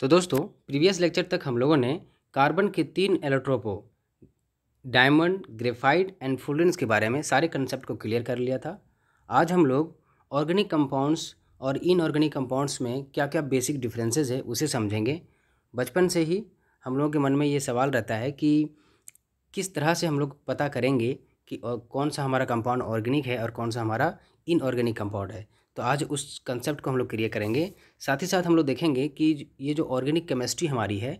तो दोस्तों previous lecture तक हम लोगों ने कार्बन के तीन एलेक्ट्रोपो डायमंड ग्रेफाइट एंड फ्लोरेंस के बारे में सारे कंसेप्ट को क्लियर कर लिया था आज हम लोग ऑर्गेनिक कंपाउंड्स और इनऑर्गेनिक कंपाउंड्स में क्या क्या बेसिक डिफरेंसेस है उसे समझेंगे बचपन से ही हम लोगों के मन में ये सवाल रहता है कि किस तरह से हम लोग पता करेंगे कि कौन सा हमारा कंपाउंड ऑर्गेनिक है और कौन सा हमारा इनऑर्गेनिक कंपाउंड है तो आज उस कंसेप्ट को हम लोग क्लियर करेंगे साथ ही साथ हम लोग देखेंगे कि ये जो ऑर्गेनिक केमिस्ट्री हमारी है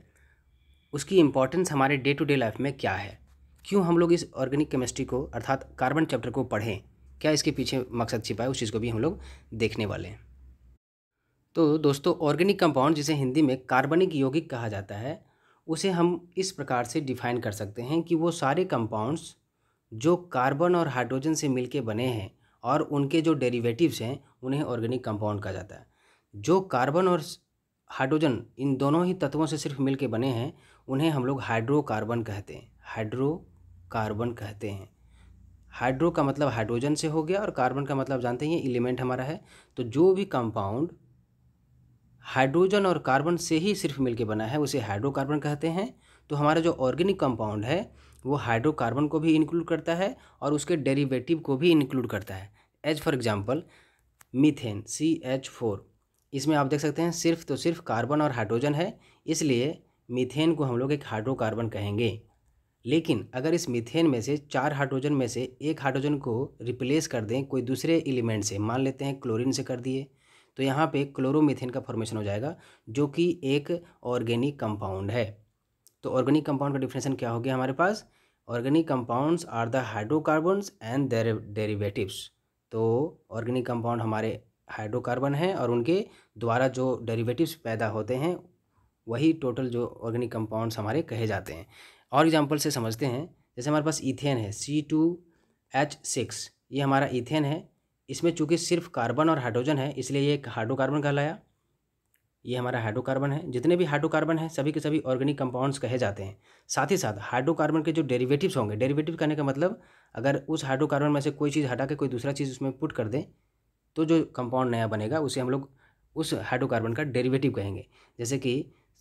उसकी इम्पॉर्टेंस हमारे डे टू डे लाइफ में क्या है क्यों हम लोग इस ऑर्गेनिक केमिस्ट्री को अर्थात कार्बन चैप्टर को पढ़ें क्या इसके पीछे मकसद छिपा है उस चीज़ को भी हम लोग देखने वाले हैं तो दोस्तों ऑर्गेनिक कंपाउंड जिसे हिंदी में कार्बनिक यौगिक कहा जाता है उसे हम इस प्रकार से डिफाइन कर सकते हैं कि वो सारे कंपाउंड्स जो कार्बन और हाइड्रोजन से मिलके बने हैं और उनके जो डेरिवेटिव्स हैं उन्हें ऑर्गेनिक कंपाउंड कहा जाता है जो कार्बन और हाइड्रोजन इन दोनों ही तत्वों से सिर्फ मिलके बने हैं उन्हें हम लोग हाइड्रोकार्बन कहते हैं हाइड्रोकार्बन कहते हैं हाइड्रो का मतलब हाइड्रोजन से हो गया और कार्बन का मतलब जानते हैं ये एलिमेंट हमारा है तो जो भी कंपाउंड हाइड्रोजन और कार्बन से ही सिर्फ मिलके बना है उसे हाइड्रोकार्बन कहते हैं तो हमारा जो ऑर्गेनिक कंपाउंड है वो हाइड्रोकार्बन को भी इंक्लूड करता है और उसके डेरिवेटिव को भी इंक्लूड करता है as for example methane C H four इसमें आप देख सकते हैं सिर्फ तो सिर्फ कार्बन और हाइड्रोजन है इसलिए मीथेन को हम लोग एक हाइड्रोकार्बन कहेंगे लेकिन अगर इस मीथेन में से चार हाइड्रोजन में से एक हाइड्रोजन को रिप्लेस कर दें कोई दूसरे एलिमेंट से मान लेते हैं क्लोरीन से कर दिए तो यहाँ पे क्लोरोमीथेन का फॉर्मेशन हो जाएगा जो कि एक ऑर्गेनिक कंपाउंड है तो ऑर्गेनिक कंपाउंड का डिफिनेशन क्या हो गया हमारे पास organic compounds are the hydrocarbons and their derivatives तो ऑर्गेनिक कंपाउंड हमारे हाइड्रोकार्बन हैं और उनके द्वारा जो डेरिवेटिव्स पैदा होते हैं वही टोटल जो ऑर्गेनिक कंपाउंड्स हमारे कहे जाते हैं और एग्जाम्पल से समझते हैं जैसे हमारे पास इथेन है सी टू एच सिक्स ये हमारा इथेन है इसमें चूंकि सिर्फ कार्बन और हाइड्रोजन है इसलिए ये एक हाइड्रोकार्बन कहलाया ये हमारा हाइड्रोकार्बन है जितने भी हाइड्रोकार्बन हैं सभी के सभी ऑर्गेनिक कंपाउंड्स कहे जाते हैं साथ ही साथ हाइड्रोकार्बन के जो डेरिवेटिव्स होंगे डेरिवेटिव करने का मतलब अगर उस हाइड्रोकार्बन में से कोई चीज़ हटा के कोई दूसरा चीज़ उसमें पुट कर दें तो जो कंपाउंड नया बनेगा उसे हम लोग उस हाइड्रोकार्बन का डेरीवेटिव कहेंगे जैसे कि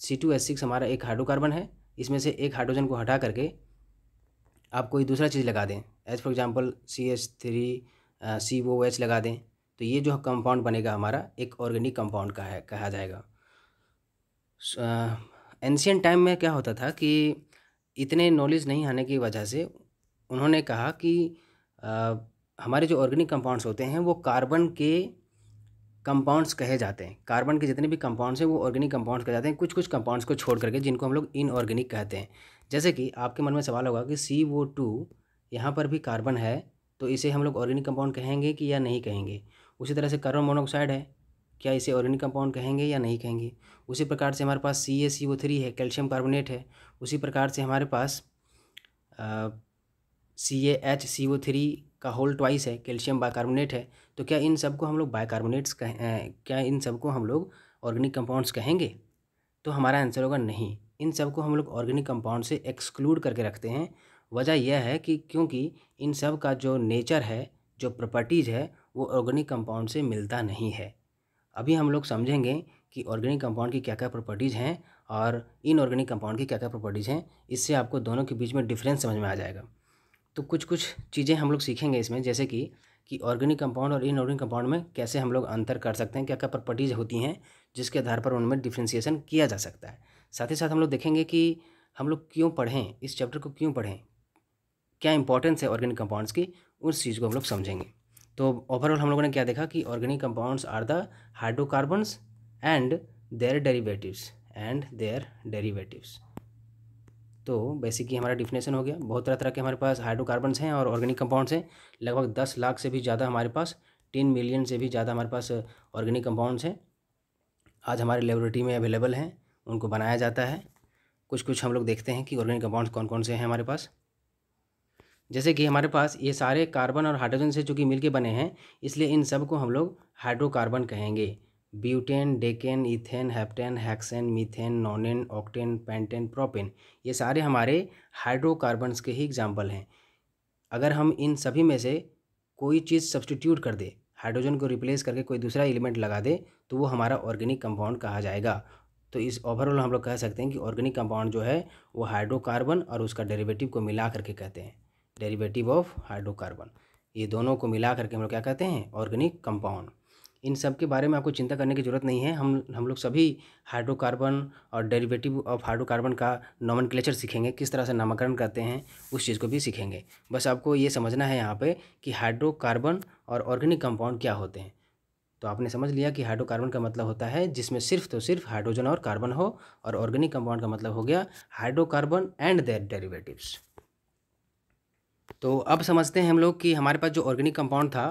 सी टू एस सिक्स हमारा एक हाइड्रोकार्बन है इसमें से एक हाइड्रोजन को हटा करके आप कोई दूसरा चीज़ लगा दें as for example C H three C O H लगा दें तो ये जो कंपाउंड बनेगा हमारा एक ऑर्गेनिक कंपाउंड का है कहा जाएगा एंशियन टाइम में क्या होता था कि इतने नॉलेज नहीं आने की वजह से उन्होंने कहा कि आ, हमारे जो ऑर्गेनिक कंपाउंड्स होते हैं वो कार्बन के कंपाउंड्स कहे जाते हैं कार्बन के जितने भी कंपाउंड्स हैं वो ऑर्गेनिक कंपाउंड्स कहे जाते हैं कुछ कुछ कंपाउंड्स को छोड़ करके जिनको हम लोग इनऑर्गेनिक कहते हैं जैसे कि आपके मन में सवाल होगा कि सी वो टू यहाँ पर भी कार्बन है तो इसे हम लोग ऑर्गेनिक कंपाउंड कहेंगे कि या नहीं कहेंगे उसी तरह से कार्बन मोनोऑक्साइड है क्या इसे ऑर्गेनिक कंपाउंड कहेंगे या नहीं कहेंगे उसी प्रकार से हमारे पास C A C O three है कैल्शियम कार्बोनेट है उसी प्रकार से हमारे पास C A H C O three का होल ट्वाइस है कैल्शियम बाइकार्बोनेट है तो क्या इन सबको हम लोग कार्बोनेट्स कहें क्या इन सबको हम लोग ऑर्गेनिक कंपाउंड्स कहेंगे तो हमारा आंसर होगा नहीं इन सबको हम लोग ऑर्गेनिक कंपाउंड से एक्सक्लूड करके रखते हैं वजह यह है कि क्योंकि इन सब का जो नेचर है जो प्रॉपर्टीज़ है वो ऑर्गेनिक कंपाउंड से मिलता नहीं है अभी हम लोग समझेंगे कि ऑर्गेनिक कंपाउंड की क्या क्या प्रॉपर्टीज़ हैं और इनऑर्गेनिक कंपाउंड की क्या क्या प्रॉपर्टीज़ हैं इससे आपको दोनों के बीच में डिफरेंस समझ में आ जाएगा तो कुछ कुछ चीज़ें हम लोग सीखेंगे इसमें जैसे कि कि ऑर्गेनिक कंपाउंड और इनऑर्गेनिक कंपाउंड में कैसे हम लोग अंतर कर सकते हैं क्या क्या प्रॉपर्टीज़ होती हैं जिसके आधार पर उनमें डिफ्रेंसीसन किया जा सकता है साथ ही साथ हम लोग देखेंगे कि हम लोग क्यों पढ़ें इस चैप्टर को क्यों पढ़ें क्या इंपॉर्टेंस है ऑर्गेनिक कंपाउंड्स की उस चीज़ को हम लोग समझेंगे तो ओवरऑल हम लोगों ने क्या देखा कि organic compounds are the hydrocarbons and their derivatives and their derivatives तो बेसिकली हमारा डिफिनेशन हो गया बहुत तरह तरह के हमारे पास हाइड्रोकार्बन्स हैं और ऑर्गेनिक कंपाउंड्स हैं लगभग दस लाख से भी ज़्यादा हमारे पास टेन मिलियन से भी ज़्यादा हमारे पास ऑर्गेनिक कंपाउंड्स हैं आज हमारे लेबोरेटरी में अवेलेबल हैं उनको बनाया जाता है कुछ कुछ हम लोग देखते हैं कि ऑर्गेनिक कंपाउंड्स कौन कौन से हैं हमारे पास जैसे कि हमारे पास ये सारे कार्बन और हाइड्रोजन से चूँकि मिलके बने हैं इसलिए इन सब को हम लोग हाइड्रोकार्बन कहेंगे butane decane ethane heptane hexane methane nonane octane pentane propane ये सारे हमारे हाइड्रोकार्बन्स के ही एग्जाम्पल हैं अगर हम इन सभी में से कोई चीज़ सब्सटीट्यूट कर दे हाइड्रोजन को रिप्लेस करके कोई दूसरा एलिमेंट लगा दे तो वो हमारा ऑर्गेनिक कंपाउंड कहा जाएगा तो इस ओवरऑल हम लोग कह सकते हैं कि ऑर्गेनिक कंपाउंड जो है वो हाइड्रोकार्बन और उसका डेरिवेटिव को मिला करके कहते हैं डेरिवेटिव ऑफ हाइड्रोकार्बन ये दोनों को मिला करके हम लोग क्या कहते हैं ऑर्गेनिक कंपाउंड इन सब के बारे में आपको चिंता करने की ज़रूरत नहीं है हम हम लोग सभी हाइड्रोकार्बन और डेरिवेटिव ऑफ हाइड्रोकार्बन का नॉमन सीखेंगे किस तरह से नामकरण करते हैं उस चीज़ को भी सीखेंगे बस आपको ये समझना है यहाँ पे कि हाइड्रोकार्बन और ऑर्गेनिक कंपाउंड क्या होते हैं तो आपने समझ लिया कि हाइड्रोकार्बन का मतलब होता है जिसमें सिर्फ तो सिर्फ हाइड्रोजन और कार्बन हो और ऑर्गेनिक कंपाउंड का मतलब हो गया हाइड्रोकार्बन एंड देयर डेरिवेटिव्स तो अब समझते हैं हम लोग कि हमारे पास जो ऑर्गेनिक कंपाउंड था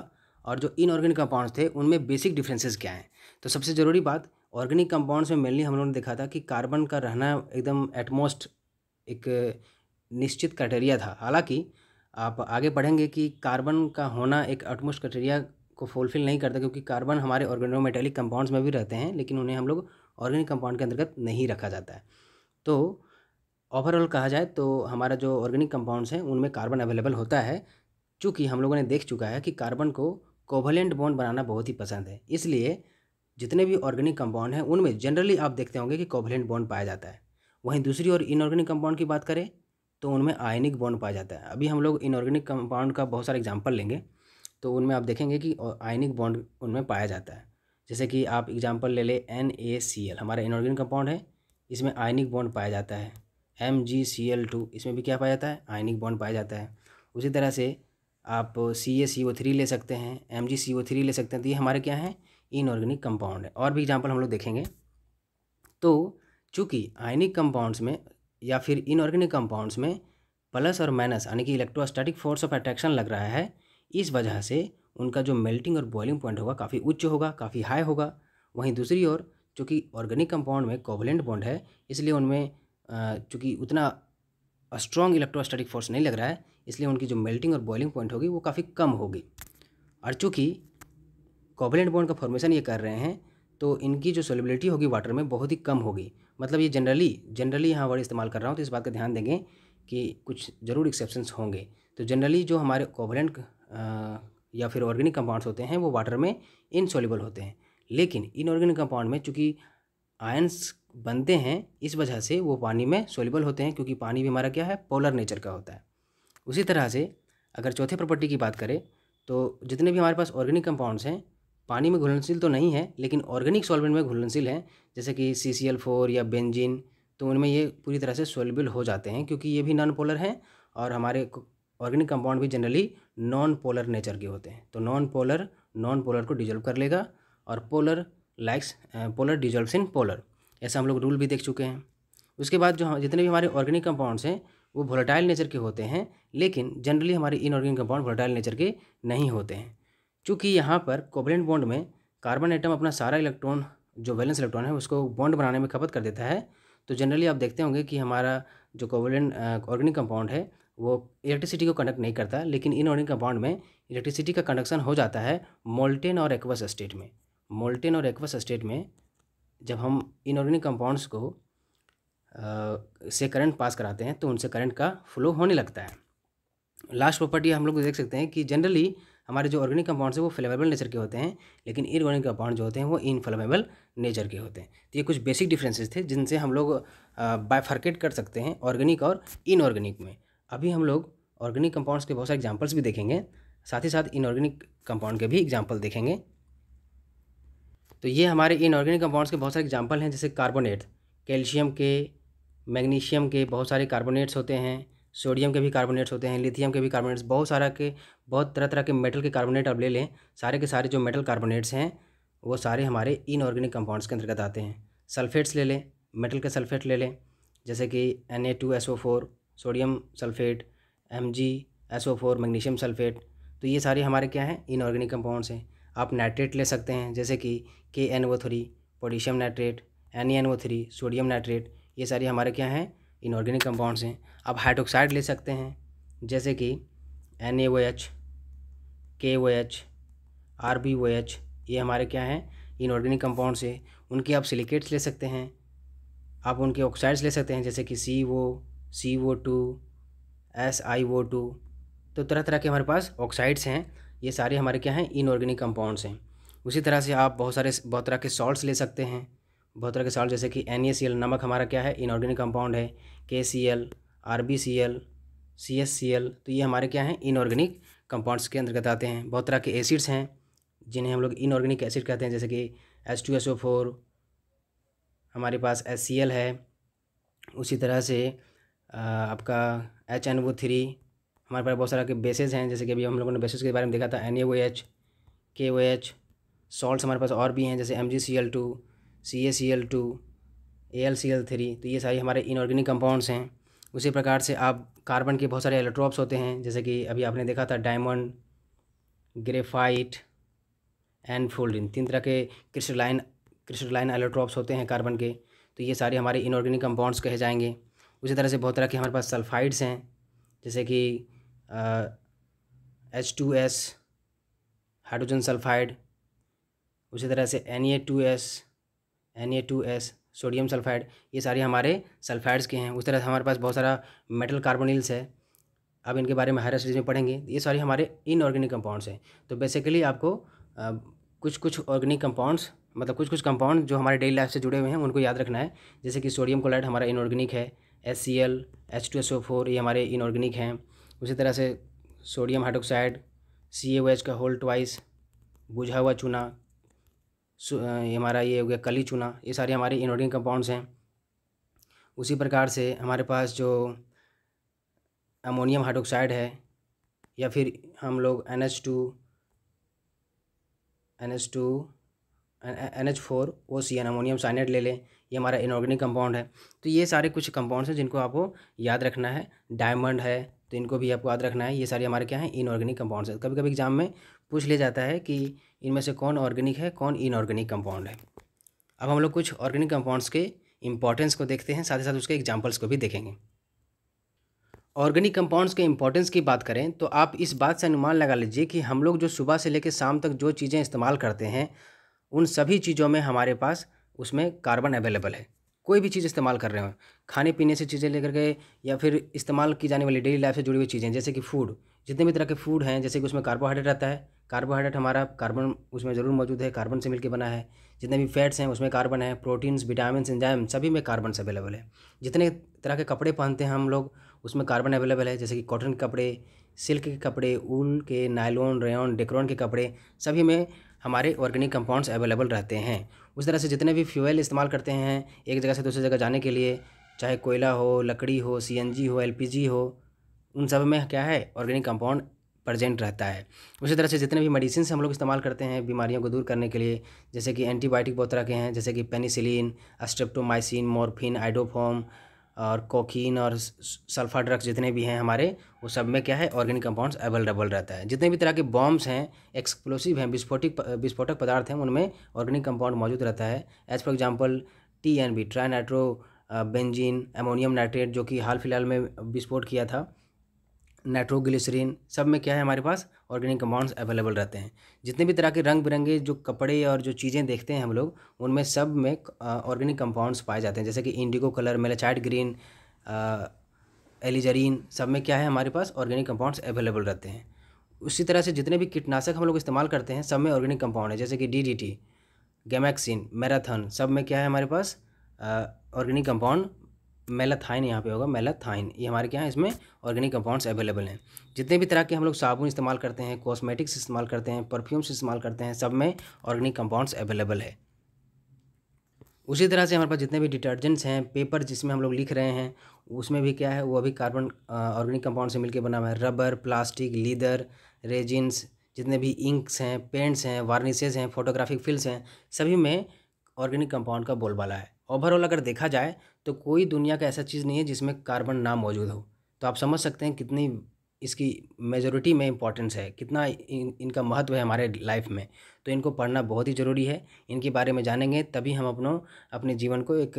और जो इनऑर्गेनिक कंपाउंड्स थे उनमें बेसिक डिफरेंसेस क्या हैं तो सबसे ज़रूरी बात ऑर्गेनिक कंपाउंड्स में मेनली हम लोगों ने देखा था कि कार्बन का रहना एकदम एटमोस्ट एक निश्चित क्राइटेरिया था हालांकि आप आगे पढ़ेंगे कि कार्बन का होना एक एटमोस्ट क्राइटेरिया को फुलफिल नहीं करता क्योंकि कार्बन हमारे ऑर्गेनोमेटेलिक कंपाउंड्स में भी रहते हैं लेकिन उन्हें हम लोग ऑर्गेनिक कंपाउंड के अंतर्गत नहीं रखा जाता है तो ओवरऑल कहा जाए तो हमारा जो ऑर्गेनिक कंपाउंड्स हैं उनमें कार्बन अवेलेबल होता है चूँकि हम लोगों ने देख चुका है कि कार्बन को कोवलेंट बॉन्ड बनाना बहुत ही पसंद है इसलिए जितने भी ऑर्गेनिक कंपाउंड हैं उनमें जनरली आप देखते होंगे कि कोवलेंट बॉन्ड पाया जाता है वहीं दूसरी ओर इनऑर्गेनिक कंपाउंड की बात करें तो उनमें आयनिक बॉन्ड पाया जाता है अभी हम लोग इनऑर्गेनिक कंपाउंड का बहुत सारे एग्जाम्पल लेंगे तो उनमें आप देखेंगे कि आयनिक बॉन्ड उनमें पाया जाता है जैसे कि आप एग्जाम्पल ले लें एन ए सी एल हमारा इनऑर्गेनिक कंपाउंड है इसमें आयनिक बॉन्ड पाया जाता है M G C L two इसमें भी क्या पाया जाता है आयनिक बॉन्ड पाया जाता है उसी तरह से आप सी ए सी ओ थ्री ले सकते हैं एम जी सी ओ थ्री ले सकते हैं तो ये हमारे क्या हैं इनऑर्गेनिक कंपाउंड है और भी एग्जाम्पल हम लोग देखेंगे तो चूँकि आयनिक कंपाउंड्स में या फिर इनऑर्गेनिक कंपाउंड्स में प्लस और माइनस यानी कि इलेक्ट्रोस्टैटिक फोर्स ऑफ अट्रैक्शन लग रहा है इस वजह से उनका जो मेल्टिंग और बॉइलिंग पॉइंट होगा काफ़ी उच्च होगा काफ़ी हाई होगा वहीं दूसरी ओर चूँकि ऑर्गेनिक कंपाउंड में कोवलेंट बॉन्ड है इसलिए उनमें चूँकि उतना स्ट्रॉन्ग इलेक्ट्रोस्टैटिक फोर्स नहीं लग रहा है इसलिए उनकी जो मेल्टिंग और बॉइलिंग पॉइंट होगी वो काफ़ी कम होगी और चूँकि कॉबलेंट बॉन्ड का फॉर्मेशन ये कर रहे हैं तो इनकी जो सोलिबिलिटी होगी वाटर में बहुत ही कम होगी मतलब ये जनरली जनरली यहाँ वर्ड इस्तेमाल कर रहा हूँ तो इस बात का ध्यान देंगे कि कुछ ज़रूर एक्सेप्शंस होंगे तो जनरली जो हमारे कोवलेंट या फिर ऑर्गेनिक कंपाउंड्स होते हैं वो वाटर में इनसोलिबल होते हैं लेकिन इनऑर्गेनिक कंपाउंड में चूँकि आयंस बनते हैं इस वजह से वो पानी में सोलबल होते हैं क्योंकि पानी भी हमारा क्या है पोलर नेचर का होता है उसी तरह से अगर चौथे प्रॉपर्टी की बात करें तो जितने भी हमारे पास ऑर्गेनिक कंपाउंड्स हैं पानी में घुलनशील तो नहीं है लेकिन ऑर्गेनिक सॉल्वेंट में घुलनशील हैं जैसे कि सी सी एल फोर या बेंजिन तो उनमें ये पूरी तरह से सोलबल हो जाते हैं क्योंकि ये भी नॉन पोलर हैं और हमारे ऑर्गेनिक कंपाउंड भी जनरली नॉन पोलर नेचर के होते हैं तो नॉन पोलर नॉन पोलर को डिजोल्व कर लेगा और polar likes polar dissolve in polar ऐसा हम लोग रूल भी देख चुके हैं उसके बाद जो हाँ, जितने भी हमारे ऑर्गेनिक कंपाउंड्स हैं वो वोलेटाइल नेचर के होते हैं लेकिन जनरली हमारे इनऑर्गेनिक कंपाउंड वोलेटाइल नेचर के नहीं होते हैं चूँकि यहाँ पर कोबलेंट बॉन्ड में कार्बन एटम अपना सारा इलेक्ट्रॉन जो बैलेंस इलेक्ट्रॉन है उसको बॉन्ड बनाने में खपत कर देता है तो जनरली आप देखते होंगे कि हमारा जो कोवलेंट ऑर्गेनिक कंपाउंड है वो इलेक्ट्रिसिटी को कंडक्ट नहीं करता लेकिन इन ऑर्गेनिक कंपाउंड में इलेक्ट्रिसिटी का कंडक्शन हो जाता है मोल्टेन और एक्वस स्टेट में मोल्टेन और एक्वस स्टेट में जब हम इनऑर्गेनिक कंपाउंड्स को आ, से करंट पास कराते हैं तो उनसे करंट का फ्लो होने लगता है लास्ट प्रॉपर्टी हम लोग देख सकते हैं कि जनरली हमारे जो ऑर्गेनिक कंपाउंड्स हैं वो फ्लेमेबल नेचर के होते हैं लेकिन इनऑर्गेनिक कंपाउंड जो होते हैं वो इनफ्लेमेबल नेचर के होते हैं तो ये कुछ बेसिक डिफ्रेंसेज थे जिनसे हम लोग बायफर्केट कर सकते हैं ऑर्गेनिक और इनऑर्गेनिक में अभी हम लोग ऑर्गेनिक कंपाउंड्स के बहुत सारे एग्जाम्पल्स भी देखेंगे साथ ही साथ इनऑर्गेनिक कंपाउंड के भी एग्जाम्पल देखेंगे तो ये हमारे इनऑर्गेनिक कंपाउंड्स के बहुत सारे एग्जाम्पल हैं जैसे कार्बोनेट कैल्शियम के मैग्नीशियम के बहुत सारे कार्बोनेट्स होते हैं सोडियम के भी कार्बोनेट्स होते हैं लिथियम के भी कार्बोनेट्स बहुत सारा के बहुत तरह तरह के मेटल के कार्बोनेट आप ले लें सारे के सारे जो मेटल कार्बोनेट्स हैं वो सारे हमारे इनऑर्गेनिक कंपाउंड्स के अंतर्गत आते हैं सल्फेट्स ले लें मेटल के सल्फेट ले लें जैसे कि N A two S O four sodium sulphate M G S O four magnesium sulphate तो ये सारे हमारे क्या हैं इनऑर्गेनिक कंपाउंड्स हैं आप नाइट्रेट ले सकते हैं जैसे कि K N O three potassium nitrate N N O three sodium nitrate ये सारी हमारे क्या हैं इनऑर्गेनिक कंपाउंड्स हैं आप हाइड्रोक्साइड ले सकते हैं जैसे कि एन ए O H K O H R B O H ये हमारे क्या हैं इनऑर्गेनिक कंपाउंड्स हैं उनके आप सिलिकेट्स ले सकते हैं आप उनके ऑक्साइड्स ले सकते हैं जैसे कि C O C O two S I O two तो तरह तरह के हमारे पास ऑक्साइड्स हैं ये सारे हमारे क्या हैं इनऑर्गेनिक कंपाउंड्स हैं उसी तरह से आप बहुत सारे बहुत तरह के सॉल्ट्स ले सकते हैं बहुत तरह के सॉल्ट जैसे कि एन नमक हमारा क्या है इनऑर्गेनिक कंपाउंड है K C L R B C L C S C L तो ये हमारे क्या हैं इनऑर्गेनिक कंपाउंड्स के अंतर्गत आते हैं बहुत तरह के एसिड्स हैं जिन्हें हम लोग इनऑर्गेनिक एसिड कहते हैं जैसे कि S two S O four हमारे पास एस सी एल है उसी तरह से आपका एच एन वो थ्री हमारे पास बहुत सारा के बेसिस हैं जैसे कि अभी हम लोगों ने बेसिस के बारे में देखा था एन ए वो H K O H salts हमारे पास और भी हैं जैसे M G C L two C A C L two A L C L three तो ये सारी हमारे इनऑर्गेनिक कंपाउंड्स हैं उसी प्रकार से आप कार्बन के बहुत सारे एलेक्ट्रॉप्स होते हैं जैसे कि अभी आपने देखा था डायमंड ग्रेफाइट एंड फोल्डिन तीन तरह के क्रिस्टलाइन क्रिस्टलाइन एलेक्ट्रॉप्स होते हैं कार्बन के तो ये सारे हमारे इनऑर्गेनिक कंपाउंड्स कहे जाएंगे उसी तरह से बहुत तरह के हमारे पास सल्फाइड्स हैं जैसे कि H two S hydrogen sulphide उसी तरह से N A two S N A two S sodium sulphide ये सारे हमारे सल्फाइड्स के हैं उस तरह से हमारे पास बहुत सारा मेटल कार्बोनिल्स है अब इनके बारे में हायर स्टडीज में पढ़ेंगे ये सारे हमारे इनऑर्गेनिक कंपाउंड्स हैं तो बेसिकली आपको आ, कुछ कुछ ऑर्गेनिक कंपाउंड्स मतलब कुछ कुछ कंपाउंड जो हमारे डेली लाइफ से जुड़े हुए हैं उनको याद रखना है जैसे कि सोडियम क्लोराइड हमारा इनऑर्गेनिक है S C L H two S O four ये हमारे इनऑर्गेनिक हैं उसी तरह से sodium hydroxide C A H का होल ट्वाइस बुझा हुआ चूना हमारा ये हो गया कली चूना ये सारे हमारे इनोडिंग कंपाउंड्स हैं उसी प्रकार से हमारे पास जो अमोनियम हाइड्रोक्साइड है या फिर हम लोग N H two N H two N H four O C N ammonium cyanate ले लें ये हमारा इनऑर्गेनिक कंपाउंड है तो ये सारे कुछ कंपाउंड्स हैं जिनको आपको याद रखना है डायमंड है तो इनको भी आपको याद रखना है ये सारे हमारे क्या हैं इनऑर्गेनिक कंपाउंड्स हैं कभी कभी एग्जाम में पूछ लिया जाता है कि इनमें से कौन ऑर्गेनिक है कौन इनऑर्गेनिक कंपाउंड है अब हम लोग कुछ ऑर्गेनिक कंपाउंड्स के इंपॉर्टेंस को देखते हैं साथ ही साथ उसके एग्जाम्पल्स को भी देखेंगे ऑर्गेनिक कंपाउंड्स के इंपॉर्टेंस की बात करें तो आप इस बात से अनुमान लगा लीजिए कि हम लोग जो सुबह से लेकर शाम तक जो चीज़ें इस्तेमाल करते हैं उन सभी चीज़ों में हमारे पास उसमें कार्बन अवेलेबल है कोई भी चीज़ इस्तेमाल कर रहे हो खाने पीने से चीज़ें लेकर के या फिर इस्तेमाल की जाने वाली डेली लाइफ से जुड़ी हुई चीज़ें जैसे कि फूड जितने भी तरह के फूड हैं जैसे कि उसमें कार्बोहाइड्रेट रहता है कार्बोहाइड्रेट हमारा कार्बन उसमें ज़रूर मौजूद है कार्बन से मिलकर बना है जितने भी फैट्स हैं उसमें कार्बन है प्रोटीन्स विटामिन एंजाइम सभी में कार्बन अवेलेबल है जितने तरह के कपड़े पहनते हैं हम लोग उसमें कार्बन अवेलेबल है जैसे कि कॉटन के कपड़े सिल्क के कपड़े ऊन के नायलोन रेयन डेक्रोन के कपड़े सभी में हमारे ऑर्गेनिक कंपाउंड्स अवेलेबल रहते हैं उस तरह से जितने भी फ्यूल इस्तेमाल करते हैं एक जगह से दूसरी जगह जाने के लिए चाहे कोयला हो लकड़ी हो सीएनजी हो एलपीजी हो उन सब में क्या है ऑर्गेनिक कंपाउंड प्रजेंट रहता है उसी तरह से जितने भी मेडिसिन हम लोग इस्तेमाल करते हैं बीमारियों को दूर करने के लिए जैसे कि एंटीबायोटिक बहुत तरह के हैं जैसे कि पेनिसिलिन अस्ट्रेप्टोमाइसिन मॉर्फिन आइडोफॉम और कोकिन और सल्फा ड्रग्स जितने भी हैं हमारे वो सब में क्या है ऑर्गेनिक कंपाउंड्स अवेलेबल रहता है जितने भी तरह के बॉम्ब्स हैं एक्सप्लोसिव हैं विस्फोटिक विस्फोटक पदार्थ हैं उनमें ऑर्गेनिक कंपाउंड मौजूद रहता है as for example T N B trinitrobenzene ammonium nitrate जो कि हाल फिलहाल में विस्फोट किया था नाइट्रोग्लिसरीन सब में क्या है हमारे पास ऑर्गेनिक कंपाउंड्स अवेलेबल रहते हैं जितने भी तरह के रंग बिरंगे जो कपड़े और जो चीज़ें देखते हैं हम लोग उनमें सब में ऑर्गेनिक कंपाउंड्स पाए जाते हैं जैसे कि indigo colour malachite green alizarin सब में क्या है हमारे पास ऑर्गेनिक कंपाउंड्स अवेलेबल रहते हैं उसी तरह से जितने भी कीटनाशक हम लोग इस्तेमाल करते हैं सब में ऑर्गेनिक कंपाउंड है जैसे कि डी डी टी मैराथन सब में क्या है हमारे पास ऑर्गेनिक कंपाउंड मेलाथाइन यहाँ पे होगा मेलाथाइन ये हमारे क्या है इसमें ऑर्गेनिक कंपाउंड्स अवेलेबल हैं जितने भी तरह के हम लोग साबुन इस्तेमाल करते हैं कॉस्मेटिक्स इस्तेमाल करते हैं परफ्यूम्स इस्तेमाल करते हैं सब में ऑर्गेनिक कंपाउंड्स अवेलेबल है उसी तरह से हमारे पास जितने भी डिटर्जेंट्स हैं पेपर जिसमें हम लोग लिख रहे हैं उसमें भी क्या है वो अभी कार्बन ऑर्गेनिक कंपाउंड से मिलकर बना हुआ है रबर प्लास्टिक लीदर रेजिन्स जितने भी इंक्स हैं पेंट्स हैं वार्निशेज हैं फोटोग्राफिक फिल्स हैं सभी में ऑर्गेनिक कंपाउंड का बोलबाला है ओवरऑल अगर देखा जाए तो कोई दुनिया का ऐसा चीज़ नहीं है जिसमें कार्बन ना मौजूद हो तो आप समझ सकते हैं कितनी इसकी मेजोरिटी में इम्पॉर्टेंस है कितना इन, इनका महत्व है हमारे लाइफ में तो इनको पढ़ना बहुत ही ज़रूरी है इनके बारे में जानेंगे तभी हम अपनों अपने जीवन को एक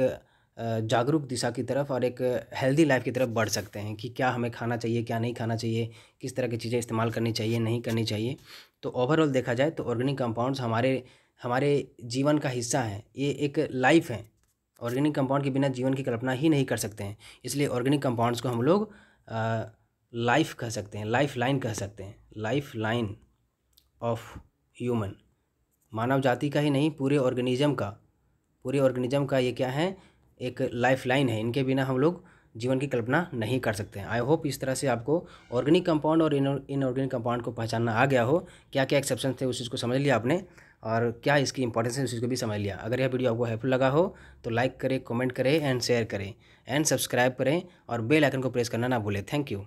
जागरूक दिशा की तरफ और एक हेल्दी लाइफ की तरफ बढ़ सकते हैं कि क्या हमें खाना चाहिए क्या नहीं खाना चाहिए किस तरह की चीज़ें इस्तेमाल करनी चाहिए नहीं करनी चाहिए तो ओवरऑल देखा जाए तो ऑर्गेनिक कंपाउंड्स हमारे हमारे जीवन का हिस्सा हैं ये एक लाइफ है ऑर्गेनिक कंपाउंड के बिना जीवन की कल्पना ही नहीं कर सकते हैं इसलिए ऑर्गेनिक कंपाउंड्स को हम लोग लाइफ कह सकते हैं लाइफ लाइन कह सकते हैं लाइफ लाइन ऑफ ह्यूमन मानव जाति का ही नहीं पूरे ऑर्गेनिज्म का पूरे ऑर्गेनिज्म का ये क्या है एक लाइफ लाइन है इनके बिना हम लोग जीवन की कल्पना नहीं कर सकते हैं आई होप इस तरह से आपको ऑर्गेनिक कंपाउंड और इनऑर्गेनिक कंपाउंड को पहचानना आ गया हो क्या क्या एक्सेप्शन थे उस चीज़ को समझ लिया आपने और क्या इसकी इंपॉर्टेंस है उसको भी समझ लिया अगर यह वीडियो आपको हेल्पफुल लगा हो तो लाइक करें कमेंट करें एंड शेयर करें एंड सब्सक्राइब करें और बेल आइकन को प्रेस करना ना भूलें थैंक यू